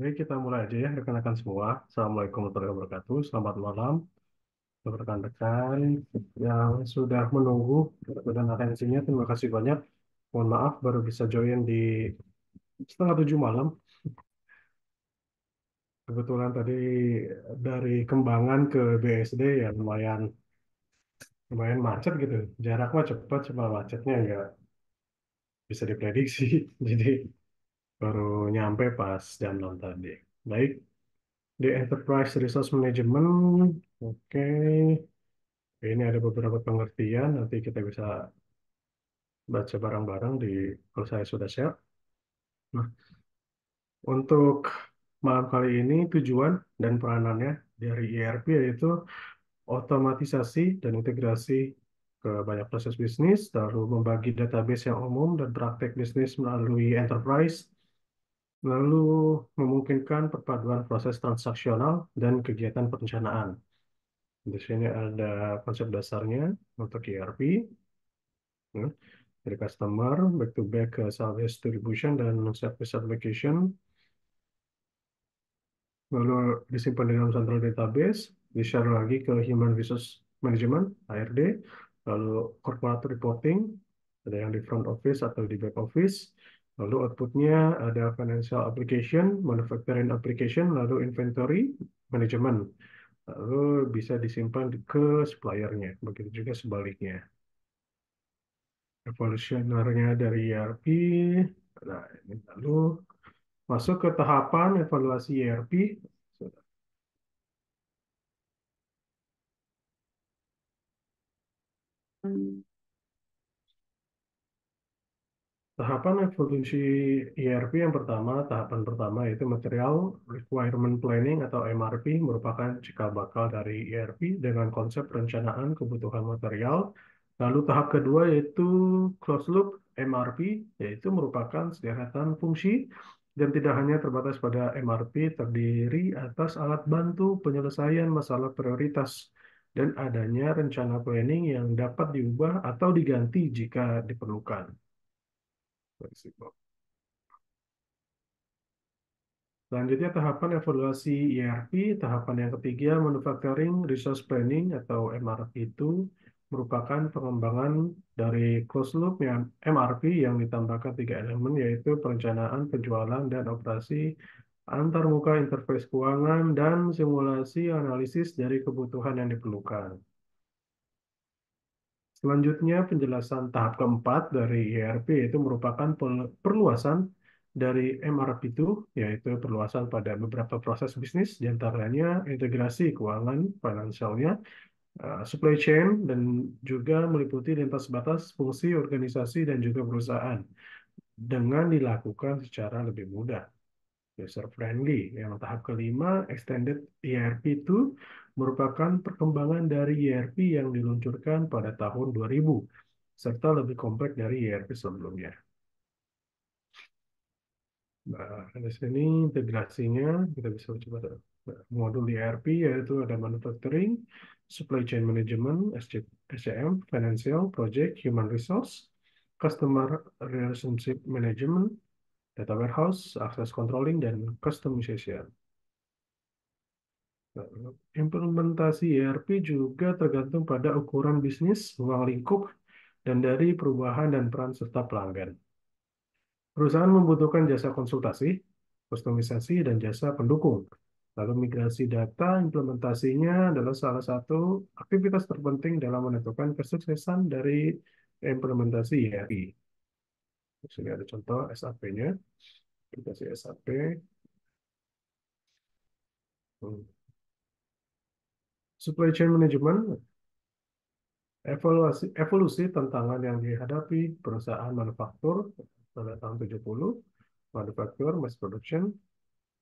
Oke kita mulai aja ya, rekan-rekan semua. Assalamualaikum warahmatullahi wabarakatuh. Selamat malam. Rekan-rekan yang sudah menunggu dan atensinya, terima kasih banyak. Mohon maaf, baru bisa join di setengah tujuh malam. Kebetulan tadi dari Kembangan ke BSD ya lumayan lumayan macet gitu. Jaraknya cepat, cuma macetnya nggak bisa diprediksi. Jadi baru nyampe pas jam 6 tadi. Baik, di Enterprise Resource Management, oke, okay. ini ada beberapa pengertian, nanti kita bisa baca bareng-bareng di kalau saya sudah share. Nah, untuk malam kali ini tujuan dan peranannya dari ERP yaitu otomatisasi dan integrasi ke banyak proses bisnis, lalu membagi database yang umum dan praktek bisnis melalui enterprise, lalu memungkinkan perpaduan proses transaksional dan kegiatan perencanaan. Di sini ada konsep dasarnya untuk ERP, ya, dari customer, back-to-back -back service distribution, dan service application, lalu disimpan di dalam central database, di-share lagi ke human resource management, HRD, lalu corporate reporting, ada yang di front office atau di back office, Lalu outputnya ada financial application, manufacturing application, lalu inventory management. Lalu bisa disimpan ke suppliernya. Begitu juga sebaliknya. Evolusionernya dari ERP. Nah, ini lalu masuk ke tahapan evaluasi ERP. Hmm. Tahapan evolusi ERP yang pertama, tahapan pertama yaitu Material Requirement Planning atau MRP merupakan cikal bakal dari ERP dengan konsep perencanaan kebutuhan material. Lalu tahap kedua yaitu Closed Loop MRP, yaitu merupakan sederetan fungsi dan tidak hanya terbatas pada MRP terdiri atas alat bantu penyelesaian masalah prioritas dan adanya rencana planning yang dapat diubah atau diganti jika diperlukan. Selanjutnya tahapan evaluasi ERP tahapan yang ketiga manufacturing resource planning atau MRP itu merupakan pengembangan dari closed loop yang MRP yang ditambahkan tiga elemen yaitu perencanaan, penjualan, dan operasi antarmuka interface keuangan dan simulasi analisis dari kebutuhan yang diperlukan. Selanjutnya, penjelasan tahap keempat dari ERP itu merupakan perluasan dari MRP2, yaitu perluasan pada beberapa proses bisnis, diantaranya integrasi keuangan, finansialnya, eh, supply chain, dan juga meliputi lintas batas fungsi organisasi dan juga perusahaan dengan dilakukan secara lebih mudah user friendly. Yang tahap kelima, extended ERP itu merupakan perkembangan dari ERP yang diluncurkan pada tahun 2000, serta lebih kompleks dari ERP sebelumnya. Nah, di sini integrasinya, kita bisa coba nah, modul ERP yaitu ada manufacturing, supply chain management, SCM, financial, project, human resource, customer relationship management, data warehouse, access controlling, dan customization. Implementasi ERP juga tergantung pada ukuran bisnis, ruang lingkup, dan dari perubahan dan peran serta pelanggan. Perusahaan membutuhkan jasa konsultasi, kustomisasi, dan jasa pendukung. Lalu migrasi data implementasinya adalah salah satu aktivitas terpenting dalam menentukan kesuksesan dari implementasi ERP. Sini ada contoh SAP-nya. Aplikasi SAP. Hmm supply chain management evaluasi evolusi tantangan yang dihadapi perusahaan manufaktur pada tahun 70, manufaktur mass production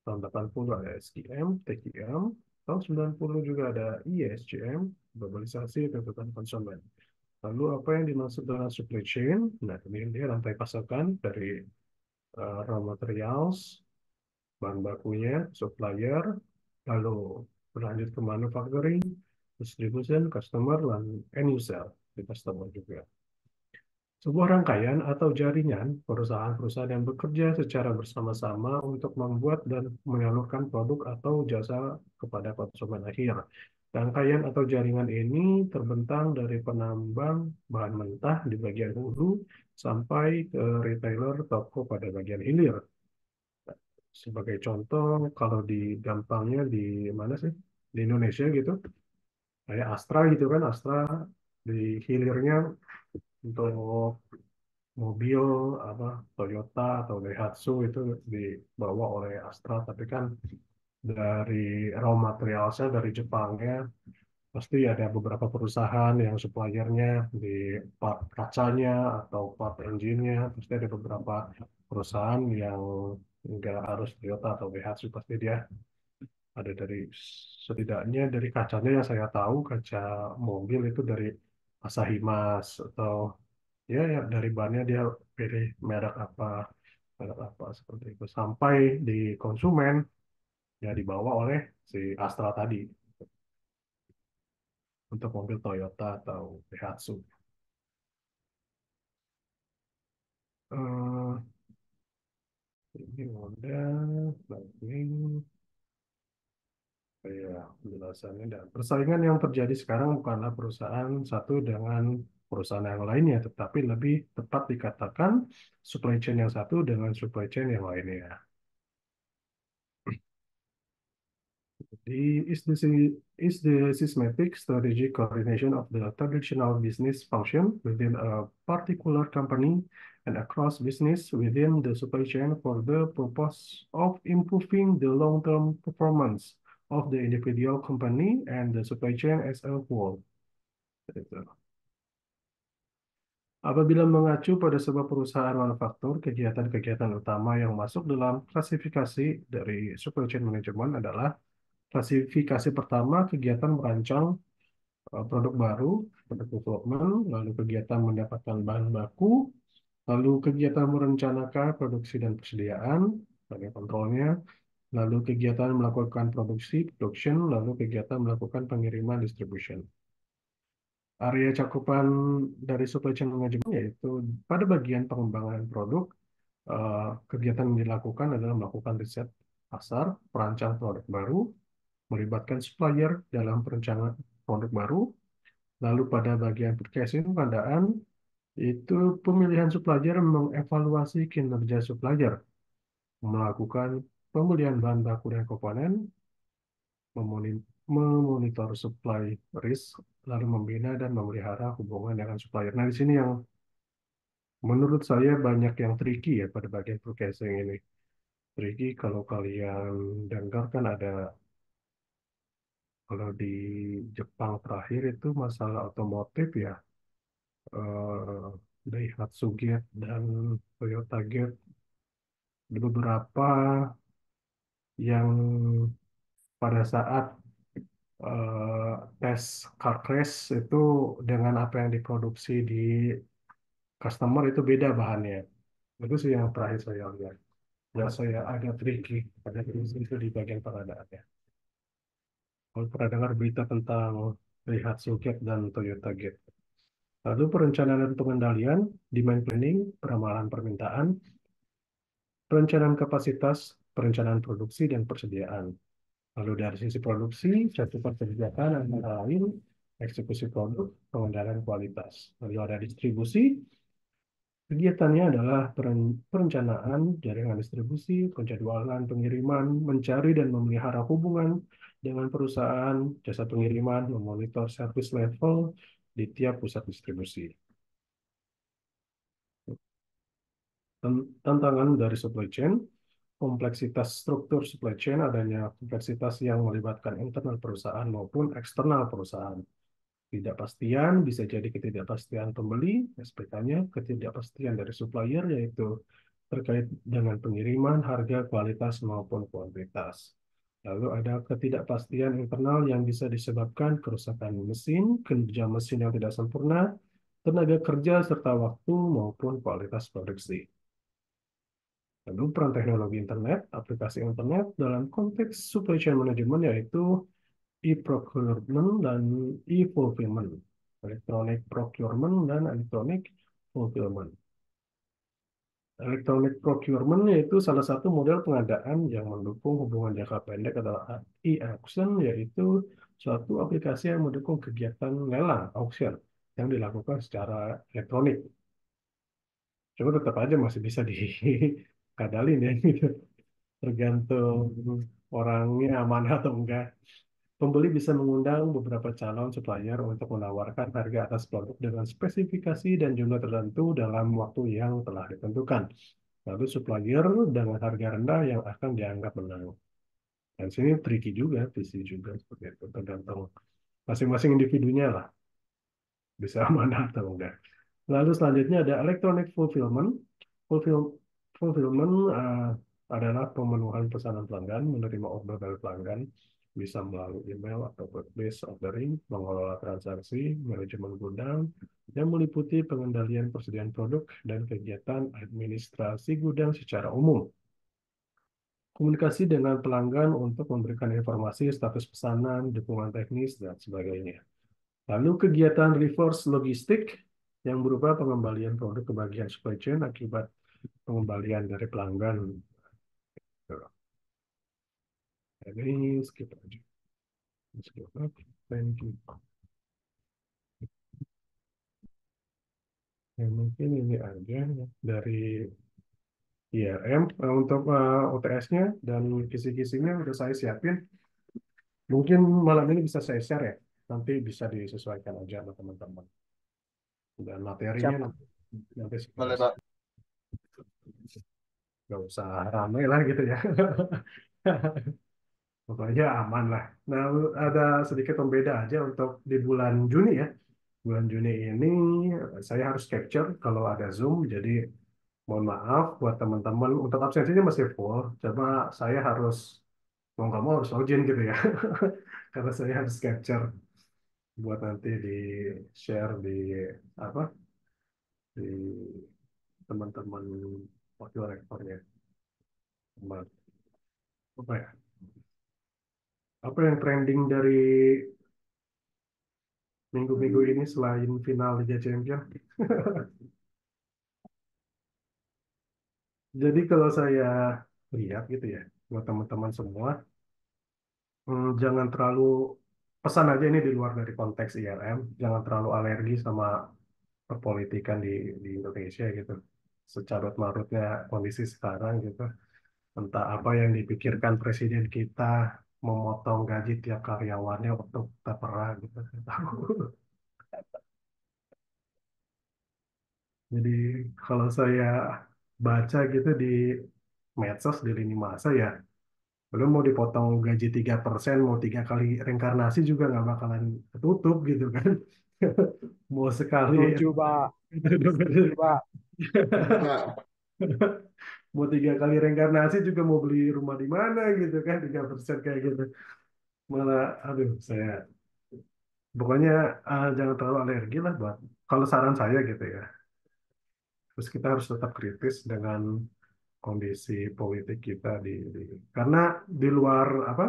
tahun 80 ada SGM, TGM, tahun 90 juga ada ESGM globalisasi tuntutan konsumen. Lalu apa yang dimaksud dengan supply chain? Nah, ini dia rantai pasokan dari uh, raw materials, bahan bakunya, supplier, lalu berlanjut ke manufacturing, distribution, customer, dan end user di customer juga. Sebuah rangkaian atau jaringan perusahaan-perusahaan yang bekerja secara bersama-sama untuk membuat dan menyalurkan produk atau jasa kepada konsumen akhir. Rangkaian atau jaringan ini terbentang dari penambang bahan mentah di bagian hulu sampai ke retailer toko pada bagian hilir sebagai contoh kalau di gampangnya di mana sih di Indonesia gitu kayak Astra gitu kan Astra di hilirnya untuk mobil apa Toyota atau Daihatsu itu dibawa oleh Astra tapi kan dari raw materialnya dari Jepangnya pasti ada beberapa perusahaan yang suppliernya di part kacanya atau part engine-nya pasti ada beberapa perusahaan yang nggak harus Toyota atau Daihatsu pasti dia ada dari setidaknya dari kacanya yang saya tahu kaca mobil itu dari Asahi Mas atau ya, ya dari bannya dia pilih merek apa merek apa seperti itu sampai di konsumen ya dibawa oleh si Astra tadi untuk mobil Toyota atau Daihatsu. Uh, eh, ini model lightning oh ya penjelasannya dan persaingan yang terjadi sekarang bukanlah perusahaan satu dengan perusahaan yang lainnya tetapi lebih tepat dikatakan supply chain yang satu dengan supply chain yang lainnya Jadi is the, is the systematic strategic coordination of the traditional business function within a particular company and across business within the supply chain for the purpose of improving the long-term performance of the individual company and the supply chain as a whole. Apabila mengacu pada sebuah perusahaan manufaktur, kegiatan-kegiatan utama yang masuk dalam klasifikasi dari supply chain management adalah klasifikasi pertama kegiatan merancang eh, produk baru, produk development, lalu kegiatan mendapatkan bahan baku, Lalu kegiatan merencanakan produksi dan persediaan, sebagai kontrolnya. Lalu kegiatan melakukan produksi, production. Lalu kegiatan melakukan pengiriman, distribution. Area cakupan dari supply chain management yaitu pada bagian pengembangan produk, eh, kegiatan yang dilakukan adalah melakukan riset pasar, perancang produk baru, melibatkan supplier dalam perencanaan produk baru, lalu pada bagian purchasing, pengadaan, itu pemilihan supplier mengevaluasi kinerja supplier, melakukan pembelian bahan baku dan komponen, memonitor supply risk, lalu membina dan memelihara hubungan dengan supplier. Nah, di sini yang menurut saya banyak yang tricky ya pada bagian forecasting ini. Tricky kalau kalian dengar kan ada kalau di Jepang terakhir itu masalah otomotif ya uh, eh, Daihatsu Get dan Toyota Get ada beberapa yang pada saat uh, tes car crash itu dengan apa yang diproduksi di customer itu beda bahannya itu sih yang terakhir saya lihat ya saya agak tricky ada itu di bagian ya kalau pernah dengar berita tentang Daihatsu Gear dan Toyota Gear? Lalu perencanaan dan pengendalian, demand planning, peramalan permintaan, perencanaan kapasitas, perencanaan produksi, dan persediaan. Lalu dari sisi produksi, cakupan kebijakan antara lain eksekusi produk, pengendalian kualitas. Lalu ada distribusi, kegiatannya adalah perencanaan, jaringan distribusi, penjadwalan pengiriman, mencari dan memelihara hubungan dengan perusahaan, jasa pengiriman, memonitor service level, di tiap pusat distribusi. Tantangan dari supply chain, kompleksitas struktur supply chain, adanya kompleksitas yang melibatkan internal perusahaan maupun eksternal perusahaan. Tidak pastian bisa jadi ketidakpastian pembeli, SPK-nya, ketidakpastian dari supplier, yaitu terkait dengan pengiriman, harga, kualitas, maupun kuantitas Lalu ada ketidakpastian internal yang bisa disebabkan kerusakan mesin, kerja mesin yang tidak sempurna, tenaga kerja serta waktu maupun kualitas produksi. Lalu peran teknologi internet, aplikasi internet dalam konteks supply chain management yaitu e-procurement dan e-fulfillment, electronic procurement dan electronic fulfillment. Electronic procurement yaitu salah satu model pengadaan yang mendukung hubungan jangka pendek adalah e-auction yaitu suatu aplikasi yang mendukung kegiatan lelang auction yang dilakukan secara elektronik. Cuma tetap aja masih bisa dikadalin ya gitu. Tergantung orangnya aman atau enggak. Pembeli bisa mengundang beberapa calon supplier untuk menawarkan harga atas produk dengan spesifikasi dan jumlah tertentu dalam waktu yang telah ditentukan. Lalu supplier dengan harga rendah yang akan dianggap menang. Dan sini tricky juga, visi juga seperti itu, tergantung masing-masing individunya lah. Bisa mana, atau enggak. Lalu selanjutnya ada electronic fulfillment. Fulfill, fulfillment uh, adalah pemenuhan pesanan pelanggan, menerima order dari pelanggan, bisa melalui email atau web-based ordering, mengelola transaksi, manajemen gudang, yang meliputi pengendalian persediaan produk dan kegiatan administrasi gudang secara umum. Komunikasi dengan pelanggan untuk memberikan informasi status pesanan, dukungan teknis, dan sebagainya. Lalu kegiatan reverse logistik yang berupa pengembalian produk ke bagian supply chain akibat pengembalian dari pelanggan ini skip aja skip up thank you ya mungkin ini aja ya. dari IRM eh, untuk uh, eh, OTS-nya dan kisi-kisinya udah saya siapin mungkin malam ini bisa saya share ya nanti bisa disesuaikan aja sama teman-teman dan materinya nanti, nanti boleh pak nggak usah ramai lah gitu ya pokoknya aman lah. Nah, ada sedikit pembeda aja untuk di bulan Juni ya. Bulan Juni ini saya harus capture kalau ada Zoom, jadi mohon maaf buat teman-teman, untuk absensinya masih full, coba saya harus, mau nggak mau harus login gitu ya. Karena saya harus capture buat nanti di share di apa di teman-teman wakil rektornya. Oke apa yang trending dari minggu-minggu hmm. ini selain final Liga Champions? Jadi kalau saya lihat gitu ya, buat teman-teman semua, hmm, jangan terlalu pesan aja ini di luar dari konteks IRM, jangan terlalu alergi sama perpolitikan di di Indonesia gitu. Secara marutnya kondisi sekarang gitu. Entah apa yang dipikirkan presiden kita, memotong gaji tiap karyawannya untuk tapera gitu saya tahu jadi kalau saya baca gitu di medsos di lini masa ya belum mau dipotong gaji tiga persen, mau tiga kali reinkarnasi juga nggak bakalan tutup gitu kan. mau sekali. Coba Pak. Nah. Mau tiga kali reinkarnasi juga mau beli rumah di mana gitu kan tiga persen kayak gitu malah aduh saya pokoknya uh, jangan terlalu alergi lah buat kalau saran saya gitu ya terus kita harus tetap kritis dengan kondisi politik kita di, di karena di luar apa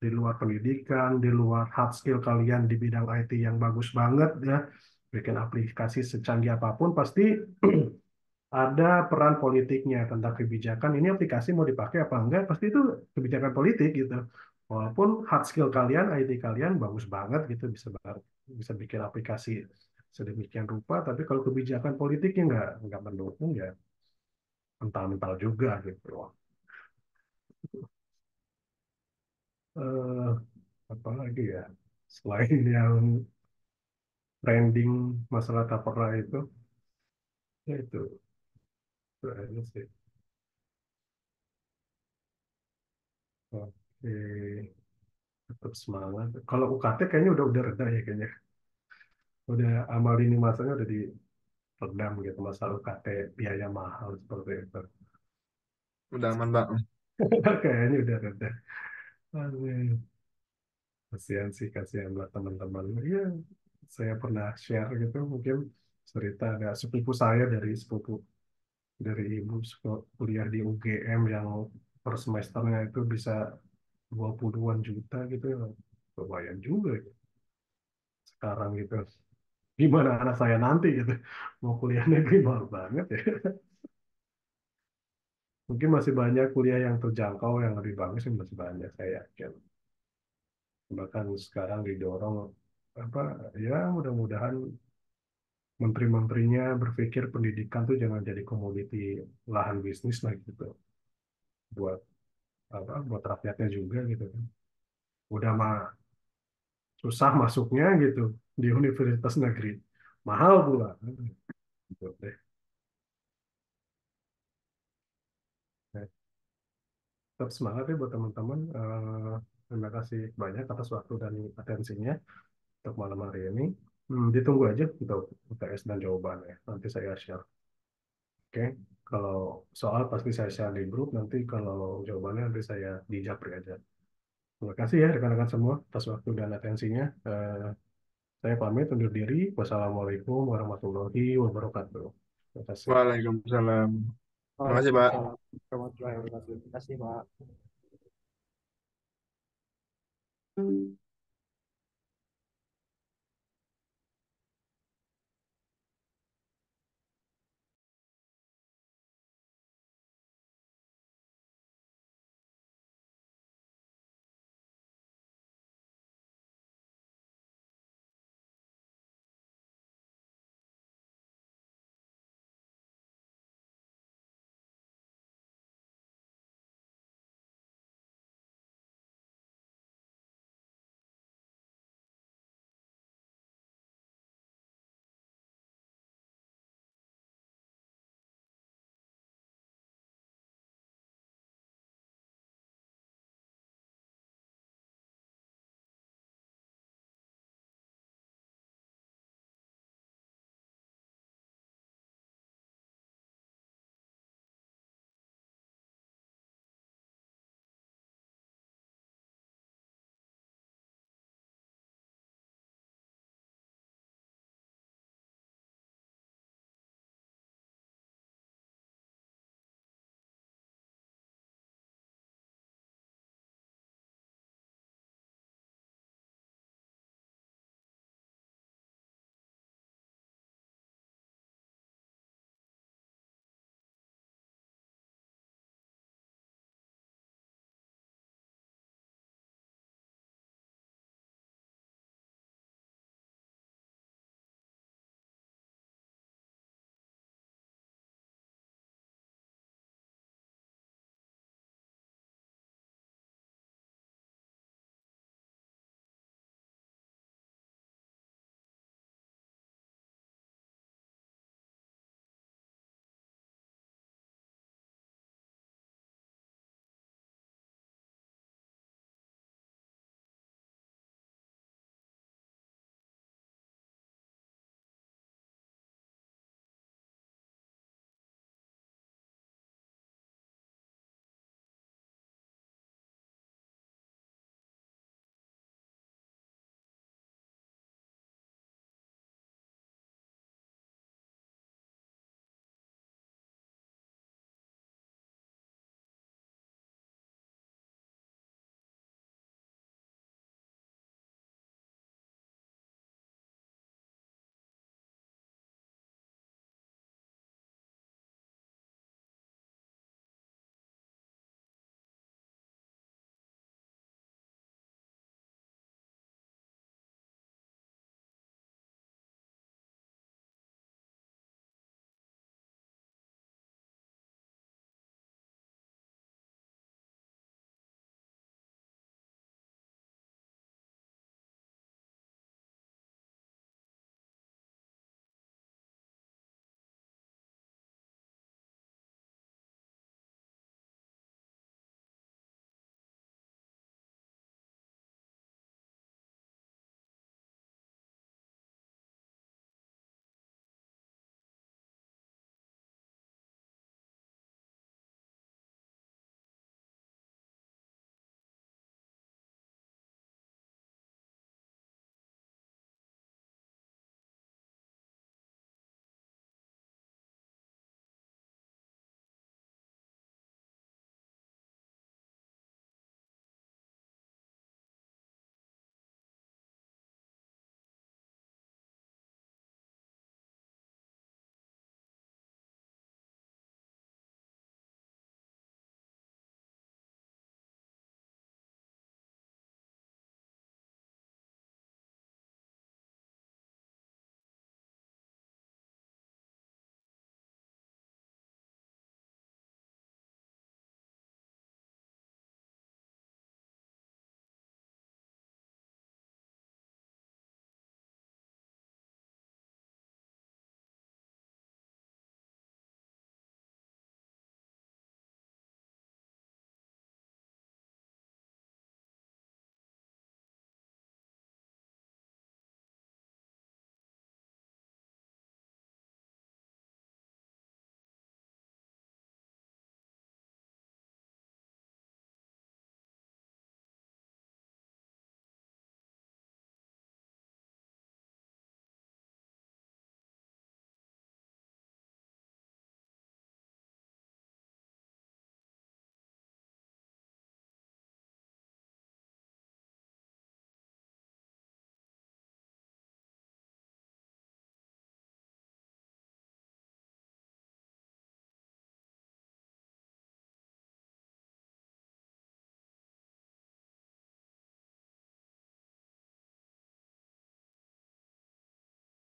di luar pendidikan di luar hard skill kalian di bidang IT yang bagus banget ya bikin aplikasi secanggih apapun pasti ada peran politiknya tentang kebijakan ini aplikasi mau dipakai apa enggak pasti itu kebijakan politik gitu walaupun hard skill kalian IT kalian bagus banget gitu bisa bisa bikin aplikasi sedemikian rupa tapi kalau kebijakan politiknya enggak enggak mendukung ya mental-mental juga gitu uh, apa lagi ya selain yang trending masalah tapera itu ya itu Go ahead, let's see. Oke, tetap semangat. Kalau UKT kayaknya udah udah reda ya kayaknya. Udah amal ini masanya udah di redam gitu masalah UKT biaya mahal seperti itu. Udah aman, Bang. kayaknya udah reda. Aduh. Kasihan sih, kasihan buat teman-teman. Iya, saya pernah share gitu mungkin cerita ada sepupu saya dari sepupu dari ibu kuliah di UGM yang per semesternya itu bisa 20-an juta gitu ya lumayan juga ya. sekarang gitu gimana anak saya nanti gitu mau kuliah negeri mahal banget ya mungkin masih banyak kuliah yang terjangkau yang lebih bagus yang masih banyak saya yakin bahkan sekarang didorong apa ya mudah-mudahan menteri-menterinya berpikir pendidikan tuh jangan jadi komoditi lahan bisnis lah gitu buat apa buat rakyatnya juga gitu kan udah mah susah masuknya gitu di universitas negeri mahal pula gitu deh tetap semangat ya buat teman-teman eh, terima kasih banyak atas waktu dan atensinya untuk malam hari ini Hmm, ditunggu aja kita gitu UTS dan jawabannya. Nanti saya share. Oke, okay. kalau soal pasti saya share di grup. Nanti kalau jawabannya nanti saya di aja. Terima kasih ya rekan-rekan semua atas waktu dan atensinya. Uh, saya pamit undur diri. Wassalamualaikum warahmatullahi wabarakatuh. Terima kasih. Waalaikumsalam. Terima kasih, Pak. Terima kasih, Pak. kasih, Pak.